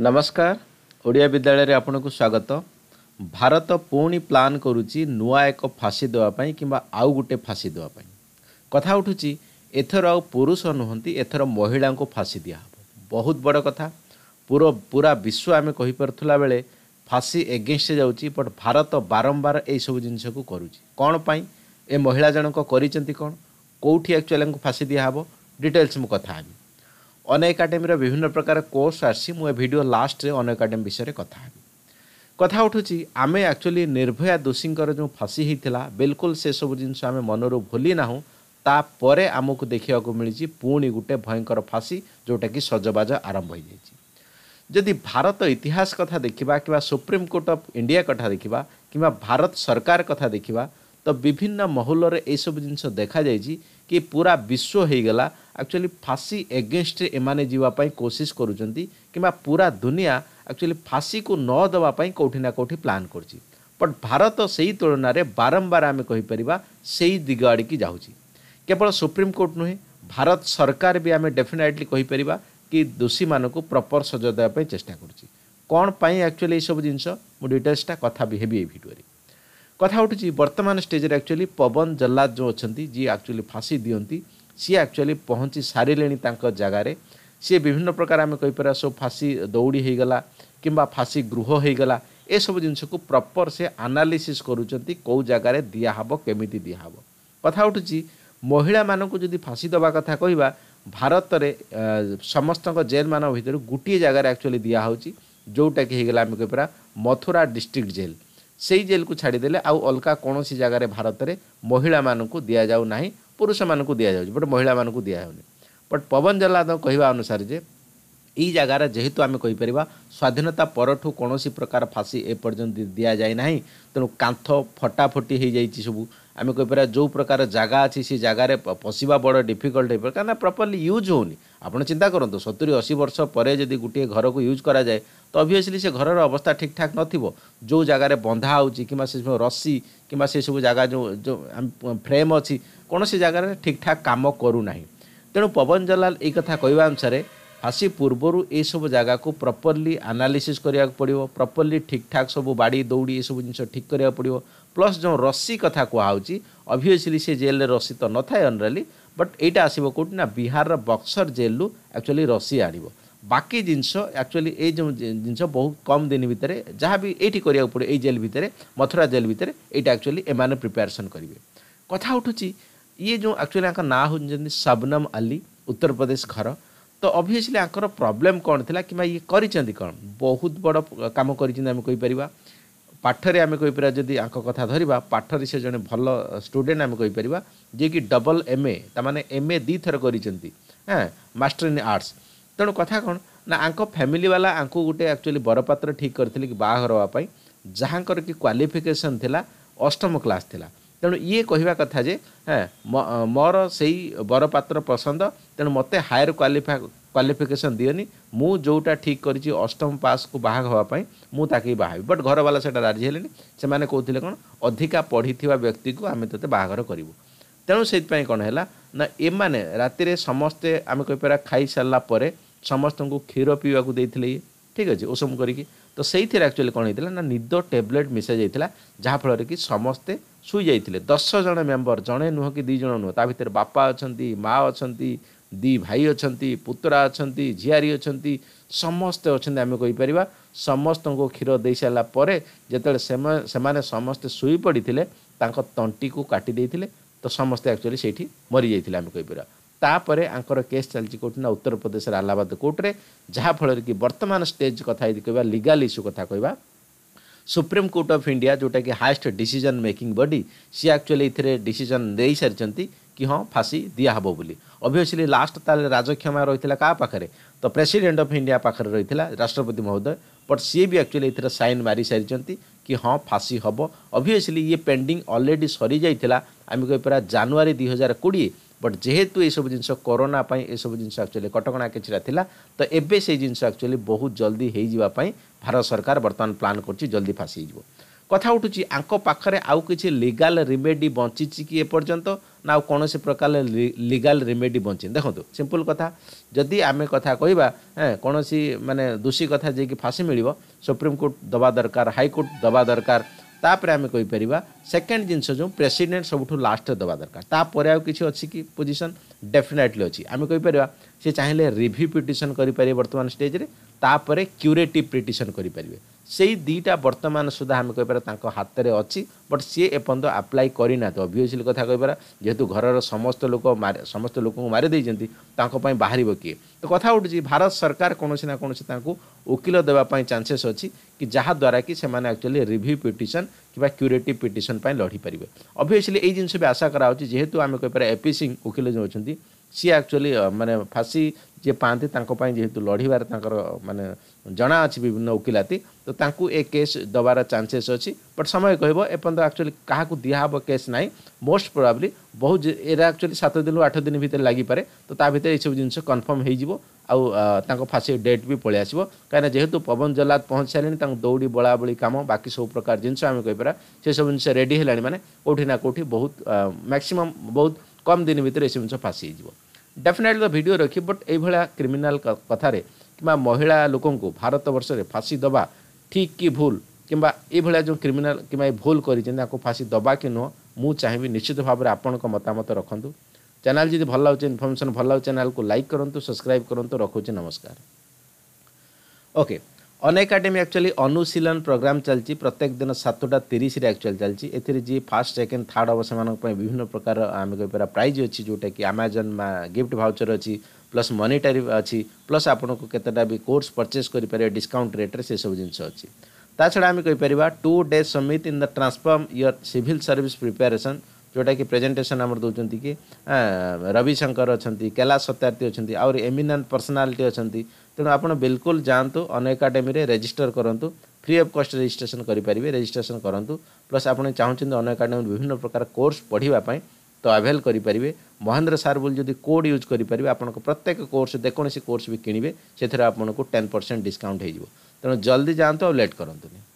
ନମସ୍କାର ଓଡ଼ିଆ ବିଦ୍ୟାଳୟରେ ଆପଣଙ୍କୁ ସ୍ୱାଗତ ଭାରତ ପୁଣି ପ୍ଲାନ୍ କରୁଛି ନୂଆ ଏକ ଫାଶୀ ଦେବା ପାଇଁ କିମ୍ବା ଆଉ ଗୋଟେ ଫାଶୀ ଦେବା ପାଇଁ କଥା ଉଠୁଛି ଏଥର ଆଉ ପୁରୁଷ ନୁହଁନ୍ତି ଏଥର ମହିଳାଙ୍କୁ ଫାଶୀ ଦିଆହେବ ବହୁତ ବଡ଼ କଥା ପୁର ପୁରା ବିଶ୍ୱ ଆମେ କହିପାରୁଥିଲା ବେଳେ ଫାଶୀ ଏଗେନ୍ଷ୍ଟ ଯାଉଛି ବଟ୍ ଭାରତ ବାରମ୍ବାର ଏହିସବୁ ଜିନିଷକୁ କରୁଛି କ'ଣ ପାଇଁ ଏ ମହିଳା ଜଣଙ୍କ କରିଛନ୍ତି କ'ଣ କେଉଁଠି ଆକ୍ଚୁଆଲି ଆମକୁ ଫାଶୀ ଦିଆହେବ ଡିଟେଲ୍ସ ମୁଁ କଥା ହେବି ଅନ୍ୟ ଏକାଡେମୀର ବିଭିନ୍ନ ପ୍ରକାର କୋର୍ସ ଆସି ମୁଁ ଏ ଭିଡ଼ିଓ ଲାଷ୍ଟରେ ଅନ୍ୟ ଏକାଡେମୀ ବିଷୟରେ କଥା ହେବି କଥା ଉଠୁଛି ଆମେ ଆକ୍ଚୁଆଲି ନିର୍ଭୟା ଦୋଷୀଙ୍କର ଯେଉଁ ଫସି ହୋଇଥିଲା ବିଲକୁଲ ସେସବୁ ଜିନିଷ ଆମେ ମନରୁ ଭୁଲି ନାହୁଁ ତାପରେ ଆମକୁ ଦେଖିବାକୁ ମିଳିଛି ପୁଣି ଗୋଟେ ଭୟଙ୍କର ଫାଶୀ ଯେଉଁଟାକି ସଜବାଜ ଆରମ୍ଭ ହୋଇଯାଇଛି ଯଦି ଭାରତ ଇତିହାସ କଥା ଦେଖିବା କିମ୍ବା ସୁପ୍ରିମକୋର୍ଟ ଅଫ୍ ଇଣ୍ଡିଆ କଥା ଦେଖିବା କିମ୍ବା ଭାରତ ସରକାର କଥା ଦେଖିବା ତ ବିଭିନ୍ନ ମହଲରେ ଏସବୁ ଜିନିଷ ଦେଖାଯାଇଛି କି ପୁରା ବିଶ୍ୱ ହେଇଗଲା ଆକ୍ଚୁଆଲି ଫାଶୀ ଏଗେନଷ୍ଟରେ ଏମାନେ ଯିବା ପାଇଁ କୋଶିଶ କରୁଛନ୍ତି କିମ୍ବା ପୁରା ଦୁନିଆ ଆକ୍ଚୁଆଲି ଫାଶୀକୁ ନ ଦେବା ପାଇଁ କେଉଁଠି ନା କେଉଁଠି ପ୍ଲାନ୍ କରୁଛି ବଟ୍ ଭାରତ ସେହି ତୁଳନାରେ ବାରମ୍ବାର ଆମେ କହିପାରିବା ସେଇ ଦିଗ ଆଡ଼ିକି ଯାଉଛି କେବଳ ସୁପ୍ରିମକୋର୍ଟ ନୁହେଁ ଭାରତ ସରକାର ବି ଆମେ ଡେଫିନେଟଲି କହିପାରିବା କି ଦୋଷୀମାନଙ୍କୁ ପ୍ରପର୍ ସଜ ଦେବା ପାଇଁ ଚେଷ୍ଟା କରୁଛି କ'ଣ ପାଇଁ ଆକ୍ଚୁଆଲି ଏଇସବୁ ଜିନିଷ ମୁଁ ଡିଟେଲ୍ସଟା କଥା ବି ହେବି ଏଇ ଭିଡ଼ିଓରେ କଥା ଉଠୁଛି ବର୍ତ୍ତମାନ ଷ୍ଟେଜ୍ରେ ଆକ୍ଚୁଆଲି ପବନ ଜଲ୍ଲାଦ ଯେଉଁ ଅଛନ୍ତି ଯିଏ ଆକ୍ଚୁଆଲି ଫାଶୀ ଦିଅନ୍ତି ସିଏ ଆକ୍ଚୁଆଲି ପହଞ୍ଚି ସାରିଲେଣି ତାଙ୍କ ଜାଗାରେ ସିଏ ବିଭିନ୍ନ ପ୍ରକାର ଆମେ କହିପାରିବା ସବୁ ଫାଶୀ ଦୌଡ଼ି ହେଇଗଲା କିମ୍ବା ଫାଶୀ ଗୃହ ହେଇଗଲା ଏସବୁ ଜିନିଷକୁ ପ୍ରପର୍ ସେ ଆନାଲିସିସ୍ କରୁଛନ୍ତି କେଉଁ ଜାଗାରେ ଦିଆହେବ କେମିତି ଦିଆହେବ କଥା ଉଠୁଛି ମହିଳାମାନଙ୍କୁ ଯଦି ଫାଶୀ ଦେବା କଥା କହିବା ଭାରତରେ ସମସ୍ତଙ୍କ ଜେଲ୍ମାନଙ୍କ ଭିତରୁ ଗୋଟିଏ ଜାଗାରେ ଆକ୍ଚୁଆଲି ଦିଆହେଉଛି ଯେଉଁଟାକି ହେଇଗଲା ଆମେ କହିପାରିବା ମଥୁରା ଡିଷ୍ଟ୍ରିକ୍ଟ ଜେଲ୍ ସେଇ ଜେଲ୍କୁ ଛାଡ଼ିଦେଲେ ଆଉ ଅଲଗା କୌଣସି ଜାଗାରେ ଭାରତରେ ମହିଳାମାନଙ୍କୁ ଦିଆଯାଉ ନାହିଁ ପୁରୁଷମାନଙ୍କୁ ଦିଆଯାଉଛି ବଟ୍ ମହିଳାମାନଙ୍କୁ ଦିଆହେଉନି ବଟ୍ ପବନ ଜଲ୍ଲାଦ କହିବା ଅନୁସାରେ ଯେ ଏଇ ଜାଗାରେ ଯେହେତୁ ଆମେ କହିପାରିବା ସ୍ୱାଧୀନତା ପରଠୁ କୌଣସି ପ୍ରକାର ଫାଶୀ ଏପର୍ଯ୍ୟନ୍ତ ଦିଆଯାଇ ନାହିଁ ତେଣୁ କାନ୍ଥ ଫଟାଫଟି ହେଇଯାଇଛି ସବୁ ଆମେ କହିପାରିବା ଯେଉଁ ପ୍ରକାର ଜାଗା ଅଛି ସେ ଜାଗାରେ ପଶିବା ବଡ଼ ଡିଫିକଲ୍ଟ ହେଇପାରିବ କାହିଁକିନା ପ୍ରପର୍ଲି ୟୁଜ୍ ହେଉନି ଆପଣ ଚିନ୍ତା କରନ୍ତୁ ସତୁରି ଅଶୀ ବର୍ଷ ପରେ ଯଦି ଗୋଟିଏ ଘରକୁ ୟୁଜ୍ କରାଯାଏ ତ ଅଭିଅସ୍ଲି ସେ ଘରର ଅବସ୍ଥା ଠିକ୍ ଠାକ୍ ନଥିବ ଯେଉଁ ଜାଗାରେ ବନ୍ଧା ହେଉଛି କିମ୍ବା ସେ ଯେଉଁ ରସି କିମ୍ବା ସେସବୁ ଜାଗା ଯେଉଁ ଯେଉଁ ଫ୍ରେମ୍ ଅଛି କୌଣସି ଜାଗାରେ ଠିକ୍ ଠାକ୍ କାମ କରୁନାହିଁ ତେଣୁ ପବନ ଜଲାଲ ଏଇ କଥା କହିବା ଅନୁସାରେ ଫାଶୀ ପୂର୍ବରୁ ଏଇସବୁ ଜାଗାକୁ ପ୍ରପର୍ଲି ଆନାଲିସିସ୍ କରିବାକୁ ପଡ଼ିବ ପ୍ରପର୍ଲି ଠିକ୍ ଠାକ୍ ସବୁ ବାଡ଼ି ଦୌଡ଼ି ଏସବୁ ଜିନିଷ ଠିକ୍ କରିବାକୁ ପଡ଼ିବ ପ୍ଲସ୍ ଯେଉଁ ରସି କଥା କୁହାହେଉଛି ଅଭିଅସ୍ଲି ସେ ଜେଲ୍ରେ ରସି ତ ନଥାଏ ଅନରାଲି ବଟ୍ ଏଇଟା ଆସିବ କେଉଁଠି ନା ବିହାରର ବକ୍ସର ଜେଲ୍ରୁ ଆକ୍ଚୁଆଲି ରସି ଆଣିବ বাকি জিনিস একচুয়ালি এই যে জিনিস বহু কম দিন ভিতরে যা বি এইটি করা পড়ে এই জেল ভিতরে মথুরা জেল ভিতরে এইটা একচুয়ালি এমানে প্রিপারেসন করবে কথা উঠুছি ইয়ে যে একচুয়ালি আঙ্ক না হচ্ছেন সবনম আলি উত্তরপ্রদেশ ঘর তো অভিয়সলি আঙ্কর প্রোবলেম কণ লা কিংবা ইয়ে করেছেন কম বহু বড় কাম করেছেন আমি কইপার পাঠরে আমি কইপার যদি আঙ্ক কথা ধরিবা পাঠরে সে জন ভাল স্টুডেন্ট আমি কইপার যে কি ডবল এম এ তার মানে এম এ দ্বিথর করেছেন হ্যাঁ মাস্টর ইন আর্টস ତେଣୁ କଥା କ'ଣ ନା ଆଙ୍କ ଫ୍ୟାମିଲିବାଲା ଆଙ୍କୁ ଗୋଟେ ଆକ୍ଚୁଆଲି ବରପାତ୍ର ଠିକ୍ କରିଥିଲେ କି ବାହାଘର ହେବା ପାଇଁ ଯାହାଙ୍କର କି କ୍ୱାଲିଫିକେସନ୍ ଥିଲା ଅଷ୍ଟମ କ୍ଲାସ୍ ଥିଲା ତେଣୁ ଇଏ କହିବା କଥା ଯେ ମୋର ସେଇ ବରପାତ୍ର ପସନ୍ଦ ତେଣୁ ମୋତେ ହାୟର କ୍ୱାଲିଫା କ୍ୱାଲିଫିକେସନ୍ ଦିଅନି ମୁଁ ଯେଉଁଟା ଠିକ୍ କରିଛି ଅଷ୍ଟମ ପାସ୍କୁ ବାହା ହେବା ପାଇଁ ମୁଁ ତାକୁ ବାହାହେବି ବଟ୍ ଘରବାଲା ସେଇଟା ରାଜି ହେଲେନି ସେମାନେ କହୁଥିଲେ କ'ଣ ଅଧିକା ପଢ଼ିଥିବା ବ୍ୟକ୍ତିକୁ ଆମେ ତୋତେ ବାହାଘର କରିବୁ ତେଣୁ ସେଇଥିପାଇଁ କ'ଣ ହେଲା ନା ଏମାନେ ରାତିରେ ସମସ୍ତେ ଆମେ କହିପାରିବା ଖାଇ ସାରିଲା ପରେ ସମସ୍ତଙ୍କୁ କ୍ଷୀର ପିଇବାକୁ ଦେଇଥିଲେ ଇଏ ଠିକ୍ ଅଛି ଉଷମ କରିକି ତ ସେଇଥିରେ ଆକ୍ଚୁଆଲି କ'ଣ ହେଇଥିଲା ନା ନିଦ ଟେବ୍ଲେଟ୍ ମିଶାଯାଇଥିଲା ଯାହାଫଳରେ କି ସମସ୍ତେ ଶୋଇଯାଇଥିଲେ ଦଶ ଜଣ ମେମ୍ବର ଜଣେ ନୁହଁ କି ଦୁଇ ଜଣ ନୁହଁ ତା ଭିତରେ ବାପା ଅଛନ୍ତି ମା ଅଛନ୍ତି ଦୁଇ ଭାଇ ଅଛନ୍ତି ପୁତୁରା ଅଛନ୍ତି ଝିଆରୀ ଅଛନ୍ତି ସମସ୍ତେ ଅଛନ୍ତି ଆମେ କହିପାରିବା ସମସ୍ତଙ୍କୁ କ୍ଷୀର ଦେଇସାରିଲା ପରେ ଯେତେବେଳେ ସେମାନେ ସମସ୍ତେ ଶୋଇପଡ଼ିଥିଲେ ତାଙ୍କ ତଣ୍ଟିକୁ କାଟି ଦେଇଥିଲେ ତ ସମସ୍ତେ ଆକ୍ଚୁଆଲି ସେଇଠି ମରିଯାଇଥିଲେ ଆମେ କହିପାରିବା ତାପରେ ଆଙ୍କର କେସ୍ ଚାଲିଛି କେଉଁଠି ନା ଉତ୍ତରପ୍ରଦେଶର ଆହ୍ଲାବାଦ କୋର୍ଟରେ ଯାହାଫଳରେ କି ବର୍ତ୍ତମାନ ଷ୍ଟେଜ୍ କଥା ଯଦି କହିବା ଲିଗାଲ୍ ଇସ୍ୟୁ କଥା କହିବା ସୁପ୍ରିମ୍ କୋର୍ଟ ଅଫ୍ ଇଣ୍ଡିଆ ଯେଉଁଟାକି ହାଏଷ୍ଟ ଡିସିଜନ୍ ମେକିଂ ବଡି ସିଏ ଆକ୍ଚୁଆଲି ଏଥିରେ ଡିସିଜନ୍ ଦେଇସାରିଛନ୍ତି କି ହଁ ଫାଶୀ ଦିଆହେବ ବୋଲି ଅଭିଅସ୍ଲି ଲାଷ୍ଟ ତାହେଲେ ରାଜକ୍ଷମା ରହିଥିଲା କାହା ପାଖରେ ତ ପ୍ରେସିଡେଣ୍ଟ ଅଫ୍ ଇଣ୍ଡିଆ ପାଖରେ ରହିଥିଲା ରାଷ୍ଟ୍ରପତି ମହୋଦୟ ବଟ୍ ସିଏ ବି ଆକ୍ଚୁଆଲି ଏଥିରେ ସାଇନ୍ ମାରିସାରିଛନ୍ତି କି ହଁ ଫାଶୀ ହେବ ଅଭିଅସଲି ଇଏ ପେଣ୍ଡିଂ ଅଲରେଡ଼ି ସରିଯାଇଥିଲା ଆମେ କହିପାରିବା ଜାନୁଆରୀ ଦୁଇ ହଜାର କୋଡ଼ିଏ ବଟ୍ ଯେହେତୁ ଏସବୁ ଜିନିଷ କରୋନା ପାଇଁ ଏସବୁ ଜିନିଷ ଆକ୍ଚୁଆଲି କଟକଣା କିଛିଟା ଥିଲା ତ ଏବେ ସେଇ ଜିନିଷ ଆକ୍ଚୁଆଲି ବହୁତ ଜଲ୍ଦି ହେଇଯିବା ପାଇଁ ଭାରତ ସରକାର ବର୍ତ୍ତମାନ ପ୍ଲାନ୍ କରୁଛି ଜଲ୍ଦି ଫାଶୀ ହେଇଯିବ କଥା ଉଠୁଛି ଆଙ୍କ ପାଖରେ ଆଉ କିଛି ଲିଗାଲ୍ ରିମେଡ଼ି ବଞ୍ଚିଛି କି ଏପର୍ଯ୍ୟନ୍ତ ना कौन प्रकार लिगल रिमेडी बचे देखो सिंपल कथा जदि आम कथा कह कौन मानने दोषी कथ जे फाँसी मिल सुप्रीमकोर्ट दवा दरकार हाइकोर्ट दवा दरकार तापर आम कहीपर सेकेंड जिनस जो प्रेसीडेट सब लास्ट दवा दरकार तापर आज किसी अच्छी पोजिशन डेफिनेटली अच्छी आम कहीपर सी चाहिए रिव्यू पिटन करें स्टेज में तापर क्यूरेटिव पिटन करेंगे ସେଇ ଦୁଇଟା ବର୍ତ୍ତମାନ ସୁଦ୍ଧା ଆମେ କହିପାରିବା ତାଙ୍କ ହାତରେ ଅଛି ବଟ୍ ସିଏ ଏପର୍ଯ୍ୟନ୍ତ ଆପ୍ଲାଏ କରିନାହାନ୍ତି ଅଭିୟସ୍ଲି କଥା କହିପାରିବା ଯେହେତୁ ଘରର ସମସ୍ତ ଲୋକ ସମସ୍ତ ଲୋକଙ୍କୁ ମାରିଦେଇଛନ୍ତି ତାଙ୍କ ପାଇଁ ବାହାରିବ କିଏ ତ କଥା ଉଠୁଛି ଭାରତ ସରକାର କୌଣସି ନା କୌଣସି ତାଙ୍କୁ ଓକିଲ ଦେବା ପାଇଁ ଚାନ୍ସେସ୍ ଅଛି କି ଯାହାଦ୍ୱାରା କି ସେମାନେ ଆକ୍ଚୁଆଲି ରିଭ୍ୟୁ ପିଟିସନ୍ କିମ୍ବା କ୍ୟୁରେଟିଭ୍ ପିଟିସନ୍ ପାଇଁ ଲଢ଼ିପାରିବେ ଅଭିୟସ୍ଲି ଏଇ ଜିନିଷ ବି ଆଶା କରାହେଉଛି ଯେହେତୁ ଆମେ କହିପାରିବା ଏପି ସିଂ ଓକିଲ ଯେଉଁ ଅଛନ୍ତି ସିଏ ଆକ୍ଚୁଆଲି ମାନେ ଫାଶୀ ଯିଏ ପାଆନ୍ତି ତାଙ୍କ ପାଇଁ ଯେହେତୁ ଲଢ଼ିବାରେ ତାଙ୍କର ମାନେ ଜଣା ଅଛି ବିଭିନ୍ନ ଓକିଲାତି ତ ତାଙ୍କୁ ଏ କେସ୍ ଦେବାର ଚାନ୍ସେସ୍ ଅଛି ବଟ୍ ସମୟ କହିବ ଏପର୍ଯ୍ୟନ୍ତ ଆକ୍ଚୁଆଲି କାହାକୁ ଦିଆହେବ କେସ୍ ନାହିଁ ମୋଷ୍ଟ ପ୍ରୋବାବ୍ଲି ବହୁ ଏଇଟା ଆକ୍ଚୁଆଲି ସାତ ଦିନରୁ ଆଠ ଦିନ ଭିତରେ ଲାଗିପାରେ ତ ତା ଭିତରେ ଏସବୁ ଜିନିଷ କନଫର୍ମ ହେଇଯିବ ଆଉ ତାଙ୍କ ଫାଶୀ ଡେଟ୍ ବି ପଳେଇ ଆସିବ କାହିଁକିନା ଯେହେତୁ ପବନ ଜଲାଦ ପହଞ୍ଚି ସାରିଲେଣି ତାଙ୍କୁ ଦୌଡ଼ି ବଳାବଳି କାମ ବାକି ସବୁ ପ୍ରକାର ଜିନିଷ ଆମେ କହିପାରିବା ସେସବୁ ଜିନିଷ ରେଡ଼ି ହେଲାଣି ମାନେ କେଉଁଠି ନା କେଉଁଠି ବହୁତ ମ୍ୟାକ୍ସିମମ୍ ବହୁତ କମ୍ ଦିନ ଭିତରେ ଏସବୁ ଜିନିଷ ଫାଶି ହେଇଯିବ ଡେଫିନେଟଲି ତ ଭିଡ଼ିଓ ରଖି ବଟ୍ ଏଇଭଳିଆ କ୍ରିମିନାଲ୍ କଥାରେ କିମ୍ବା ମହିଳା ଲୋକଙ୍କୁ ଭାରତବର୍ଷରେ ଫାଶୀ ଦେବା ଠିକ୍ କି ଭୁଲ କିମ୍ବା ଏଇଭଳିଆ ଯେଉଁ କ୍ରିମିନାଲ୍ କିମ୍ବା ଏ ଭୁଲ କରିଛନ୍ତି ତାକୁ ଫାଶୀ ଦେବା କି ନୁହଁ ମୁଁ ଚାହିଁବି ନିଶ୍ଚିତ ଭାବରେ ଆପଣଙ୍କ ମତାମତ ରଖନ୍ତୁ ଚ୍ୟାନେଲ୍ ଯଦି ଭଲ ଲାଗୁଛି ଇନଫର୍ମେସନ୍ ଭଲ ଲାଗୁଛି ଚ୍ୟାନେଲ୍କୁ ଲାଇକ୍ କରନ୍ତୁ ସବସ୍କ୍ରାଇବ୍ କରନ୍ତୁ ରଖୁଛି ନମସ୍କାର okay okay. Unacademy actually ଅନୁଶୀଳନ ପ୍ରୋଗ୍ରାମ୍ ଚାଲିଛି ପ୍ରତ୍ୟେକ ଦିନ ସାତଟା ତିରିଶରେ ଆକ୍ଚୁଆଲି ଚାଲିଛି ଏଥିରେ ଯିଏ ଫାର୍ଷ୍ଟ ସେକେଣ୍ଡ ଥାର୍ଡ଼ ହେବ ସେମାନଙ୍କ ପାଇଁ ବିଭିନ୍ନ ପ୍ରକାର ଆମେ କହିପାରିବା ପ୍ରାଇଜ୍ ଅଛି ଯେଉଁଟାକି ଆମାଜନ୍ ଗିଫ୍ଟ ଭାଉଚର୍ ଅଛି ପ୍ଲସ୍ ମନିଟାରୀ ଅଛି ପ୍ଲସ୍ ଆପଣଙ୍କୁ କେତେଟା ବି କୋର୍ସ ପରଚେସ୍ କରିପାରିବେ ଡିସ୍କାଉଣ୍ଟ ରେଟ୍ରେ ସେସବୁ ଜିନିଷ ଅଛି ତା ଛଡ଼ା ଆମେ କହିପାରିବା two days summit in the transform year civil service preparation जोटा कि प्रेजेटेसन आम दौरान कि रविशंकर अच्छा कैलाश सत्यार्थी अच्छा आ एमिनेंट पर्सनालिटी अच्छा तेणु आप बिल्कुल जातु अन एकाडेमी रेजिटर करूँ फ्री अफ कस्ट रेजिट्रेसन करेंगे रेजिट्रेसन करूँ प्लस आप चाहूँ अन एकाडेमी विभिन्न प्रकार कोर्स पढ़ापी तो आभेल करेंगे महेन्द्र सार बोल जो कोड यूज करेंगे आप प्रत्येक कोर्स जेकोसी कोर्स भी किणवे से आपको टेन परसेंट डिस्काउंट होल्दी जातु आउ लेट करनी